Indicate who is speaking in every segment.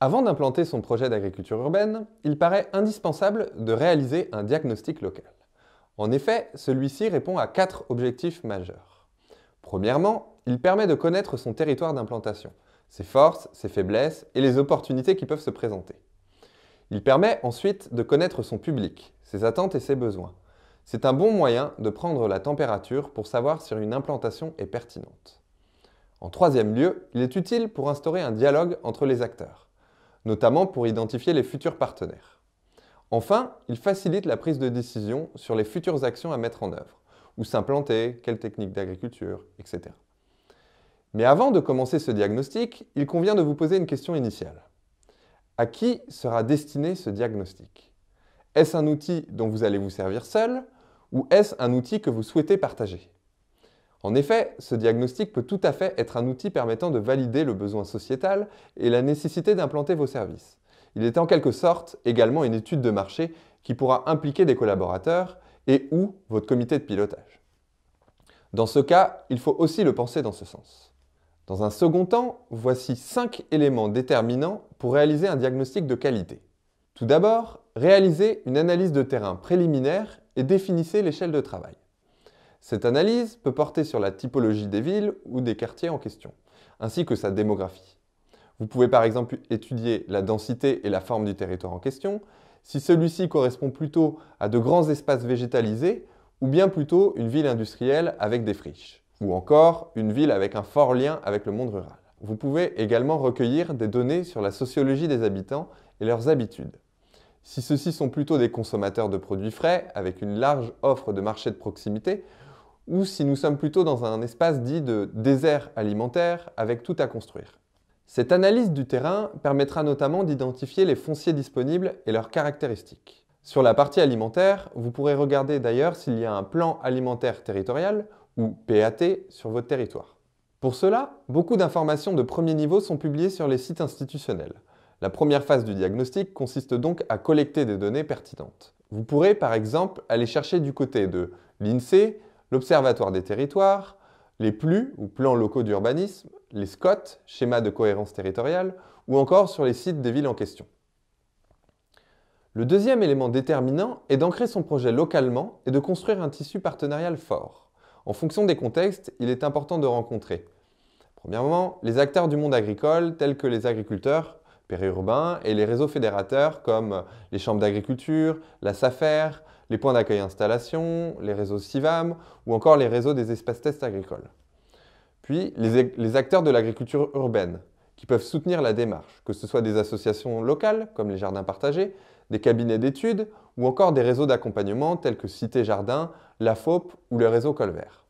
Speaker 1: Avant d'implanter son projet d'agriculture urbaine, il paraît indispensable de réaliser un diagnostic local. En effet, celui-ci répond à quatre objectifs majeurs. Premièrement, il permet de connaître son territoire d'implantation, ses forces, ses faiblesses et les opportunités qui peuvent se présenter. Il permet ensuite de connaître son public, ses attentes et ses besoins. C'est un bon moyen de prendre la température pour savoir si une implantation est pertinente. En troisième lieu, il est utile pour instaurer un dialogue entre les acteurs, notamment pour identifier les futurs partenaires. Enfin, il facilite la prise de décision sur les futures actions à mettre en œuvre, où s'implanter, quelles techniques d'agriculture, etc. Mais avant de commencer ce diagnostic, il convient de vous poser une question initiale. À qui sera destiné ce diagnostic Est-ce un outil dont vous allez vous servir seul ou est-ce un outil que vous souhaitez partager En effet, ce diagnostic peut tout à fait être un outil permettant de valider le besoin sociétal et la nécessité d'implanter vos services. Il est en quelque sorte également une étude de marché qui pourra impliquer des collaborateurs et ou votre comité de pilotage. Dans ce cas, il faut aussi le penser dans ce sens. Dans un second temps, voici cinq éléments déterminants pour réaliser un diagnostic de qualité. Tout d'abord, réalisez une analyse de terrain préliminaire et définissez l'échelle de travail. Cette analyse peut porter sur la typologie des villes ou des quartiers en question, ainsi que sa démographie. Vous pouvez par exemple étudier la densité et la forme du territoire en question, si celui-ci correspond plutôt à de grands espaces végétalisés ou bien plutôt une ville industrielle avec des friches ou encore une ville avec un fort lien avec le monde rural. Vous pouvez également recueillir des données sur la sociologie des habitants et leurs habitudes. Si ceux-ci sont plutôt des consommateurs de produits frais, avec une large offre de marché de proximité, ou si nous sommes plutôt dans un espace dit de désert alimentaire, avec tout à construire. Cette analyse du terrain permettra notamment d'identifier les fonciers disponibles et leurs caractéristiques. Sur la partie alimentaire, vous pourrez regarder d'ailleurs s'il y a un plan alimentaire territorial ou PAT sur votre territoire. Pour cela, beaucoup d'informations de premier niveau sont publiées sur les sites institutionnels. La première phase du diagnostic consiste donc à collecter des données pertinentes. Vous pourrez par exemple aller chercher du côté de l'INSEE, l'Observatoire des territoires, les PLU ou plans locaux d'urbanisme, les SCOT, schémas de cohérence territoriale, ou encore sur les sites des villes en question. Le deuxième élément déterminant est d'ancrer son projet localement et de construire un tissu partenarial fort. En fonction des contextes, il est important de rencontrer, premièrement, les acteurs du monde agricole tels que les agriculteurs périurbains et les réseaux fédérateurs comme les chambres d'agriculture, la SAFER, les points d'accueil installation, les réseaux CIVAM ou encore les réseaux des espaces tests agricoles. Puis les acteurs de l'agriculture urbaine qui peuvent soutenir la démarche, que ce soit des associations locales comme les jardins partagés, des cabinets d'études ou encore des réseaux d'accompagnement tels que Cité Jardin, la FOP ou le réseau Colvert.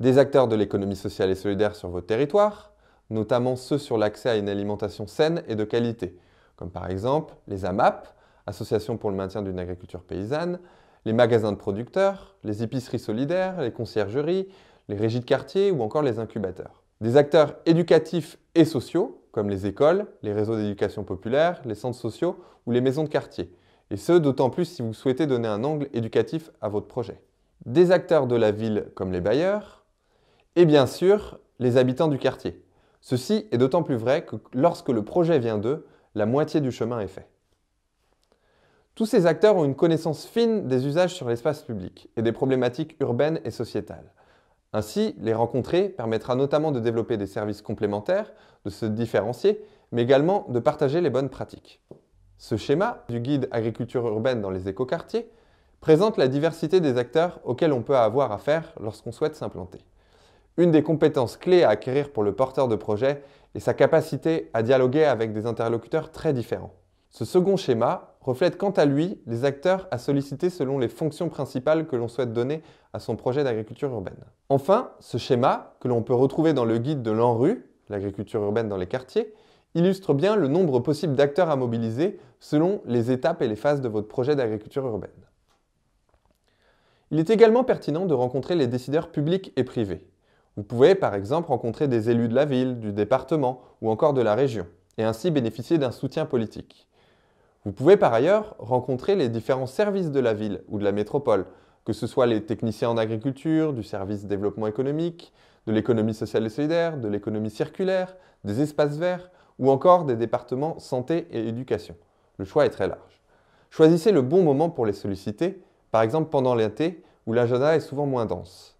Speaker 1: Des acteurs de l'économie sociale et solidaire sur vos territoires, notamment ceux sur l'accès à une alimentation saine et de qualité, comme par exemple les AMAP, Associations pour le maintien d'une agriculture paysanne, les magasins de producteurs, les épiceries solidaires, les conciergeries, les régies de quartier ou encore les incubateurs. Des acteurs éducatifs et sociaux, comme les écoles, les réseaux d'éducation populaire, les centres sociaux ou les maisons de quartier, et ce, d'autant plus si vous souhaitez donner un angle éducatif à votre projet. Des acteurs de la ville comme les bailleurs, et bien sûr les habitants du quartier. Ceci est d'autant plus vrai que lorsque le projet vient d'eux, la moitié du chemin est fait. Tous ces acteurs ont une connaissance fine des usages sur l'espace public et des problématiques urbaines et sociétales. Ainsi, les rencontrer permettra notamment de développer des services complémentaires, de se différencier, mais également de partager les bonnes pratiques. Ce schéma du guide agriculture urbaine dans les écoquartiers présente la diversité des acteurs auxquels on peut avoir affaire lorsqu'on souhaite s'implanter. Une des compétences clés à acquérir pour le porteur de projet est sa capacité à dialoguer avec des interlocuteurs très différents. Ce second schéma reflète quant à lui les acteurs à solliciter selon les fonctions principales que l'on souhaite donner à son projet d'agriculture urbaine. Enfin, ce schéma, que l'on peut retrouver dans le guide de l'ANRU, l'agriculture urbaine dans les quartiers, illustre bien le nombre possible d'acteurs à mobiliser selon les étapes et les phases de votre projet d'agriculture urbaine. Il est également pertinent de rencontrer les décideurs publics et privés. Vous pouvez par exemple rencontrer des élus de la ville, du département ou encore de la région, et ainsi bénéficier d'un soutien politique. Vous pouvez par ailleurs rencontrer les différents services de la ville ou de la métropole, que ce soit les techniciens en agriculture, du service développement économique, de l'économie sociale et solidaire, de l'économie circulaire, des espaces verts ou encore des départements santé et éducation. Le choix est très large. Choisissez le bon moment pour les solliciter, par exemple pendant l'été où l'agenda est souvent moins dense.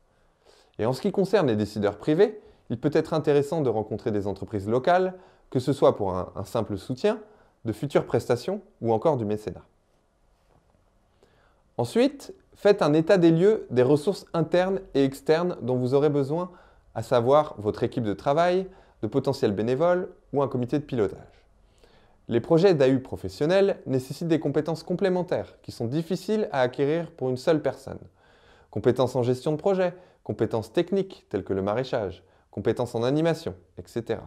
Speaker 1: Et en ce qui concerne les décideurs privés, il peut être intéressant de rencontrer des entreprises locales, que ce soit pour un, un simple soutien, de futures prestations ou encore du mécénat. Ensuite, faites un état des lieux des ressources internes et externes dont vous aurez besoin, à savoir votre équipe de travail, de potentiels bénévoles ou un comité de pilotage. Les projets d'AU professionnels nécessitent des compétences complémentaires qui sont difficiles à acquérir pour une seule personne. Compétences en gestion de projet, compétences techniques telles que le maraîchage, compétences en animation, etc.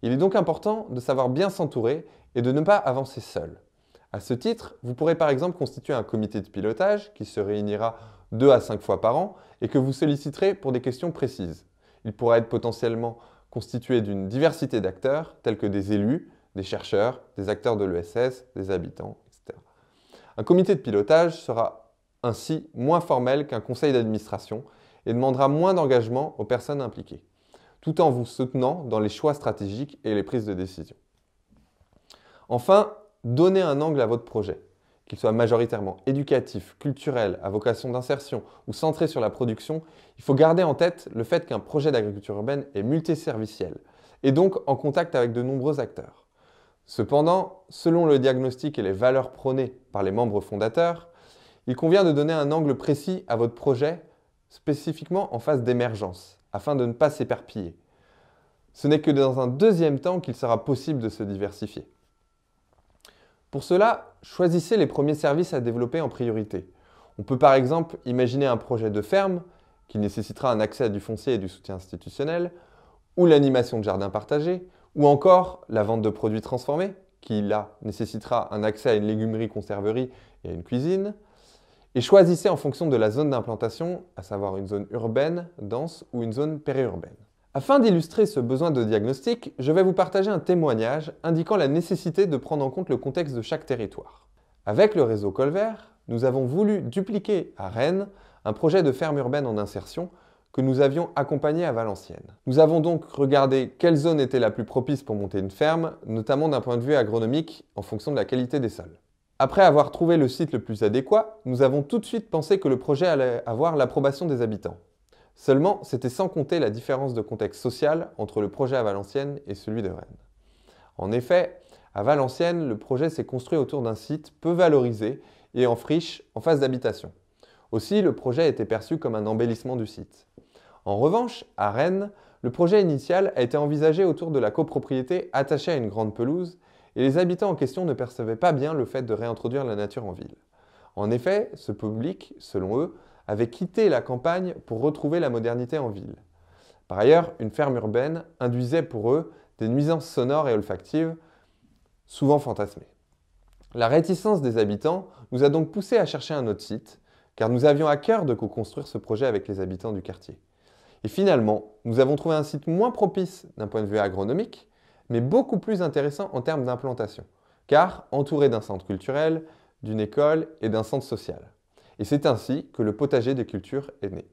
Speaker 1: Il est donc important de savoir bien s'entourer et de ne pas avancer seul. A ce titre, vous pourrez par exemple constituer un comité de pilotage qui se réunira 2 à 5 fois par an et que vous solliciterez pour des questions précises. Il pourra être potentiellement constitué d'une diversité d'acteurs tels que des élus, des chercheurs, des acteurs de l'ESS, des habitants, etc. Un comité de pilotage sera ainsi moins formel qu'un conseil d'administration et demandera moins d'engagement aux personnes impliquées, tout en vous soutenant dans les choix stratégiques et les prises de décision. Enfin, donnez un angle à votre projet qu'il soit majoritairement éducatif, culturel, à vocation d'insertion ou centré sur la production, il faut garder en tête le fait qu'un projet d'agriculture urbaine est multiserviciel et donc en contact avec de nombreux acteurs. Cependant, selon le diagnostic et les valeurs prônées par les membres fondateurs, il convient de donner un angle précis à votre projet, spécifiquement en phase d'émergence, afin de ne pas s'éparpiller. Ce n'est que dans un deuxième temps qu'il sera possible de se diversifier. Pour cela, choisissez les premiers services à développer en priorité. On peut par exemple imaginer un projet de ferme qui nécessitera un accès à du foncier et du soutien institutionnel, ou l'animation de jardins partagés, ou encore la vente de produits transformés, qui là nécessitera un accès à une légumerie, conserverie et une cuisine. Et choisissez en fonction de la zone d'implantation, à savoir une zone urbaine, dense ou une zone périurbaine. Afin d'illustrer ce besoin de diagnostic, je vais vous partager un témoignage indiquant la nécessité de prendre en compte le contexte de chaque territoire. Avec le réseau Colvert, nous avons voulu dupliquer à Rennes un projet de ferme urbaine en insertion que nous avions accompagné à Valenciennes. Nous avons donc regardé quelle zone était la plus propice pour monter une ferme, notamment d'un point de vue agronomique en fonction de la qualité des sols. Après avoir trouvé le site le plus adéquat, nous avons tout de suite pensé que le projet allait avoir l'approbation des habitants. Seulement, c'était sans compter la différence de contexte social entre le projet à Valenciennes et celui de Rennes. En effet, à Valenciennes, le projet s'est construit autour d'un site peu valorisé et en friche en face d'habitation. Aussi, le projet était perçu comme un embellissement du site. En revanche, à Rennes, le projet initial a été envisagé autour de la copropriété attachée à une grande pelouse et les habitants en question ne percevaient pas bien le fait de réintroduire la nature en ville. En effet, ce public, selon eux, avaient quitté la campagne pour retrouver la modernité en ville. Par ailleurs, une ferme urbaine induisait pour eux des nuisances sonores et olfactives, souvent fantasmées. La réticence des habitants nous a donc poussé à chercher un autre site, car nous avions à cœur de co-construire ce projet avec les habitants du quartier. Et finalement, nous avons trouvé un site moins propice d'un point de vue agronomique, mais beaucoup plus intéressant en termes d'implantation, car entouré d'un centre culturel, d'une école et d'un centre social. Et c'est ainsi que le potager des cultures est né.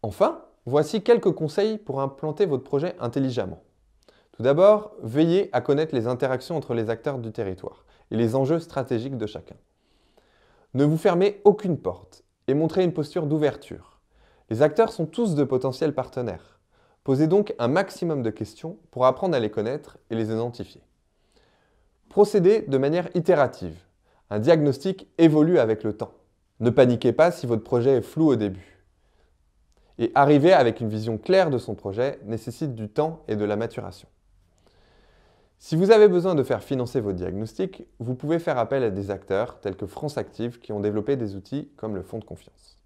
Speaker 1: Enfin, voici quelques conseils pour implanter votre projet intelligemment. Tout d'abord, veillez à connaître les interactions entre les acteurs du territoire et les enjeux stratégiques de chacun. Ne vous fermez aucune porte et montrez une posture d'ouverture. Les acteurs sont tous de potentiels partenaires. Posez donc un maximum de questions pour apprendre à les connaître et les identifier. Procédez de manière itérative, un diagnostic évolue avec le temps. Ne paniquez pas si votre projet est flou au début. Et arriver avec une vision claire de son projet nécessite du temps et de la maturation. Si vous avez besoin de faire financer vos diagnostics, vous pouvez faire appel à des acteurs tels que France Active qui ont développé des outils comme le fonds de confiance.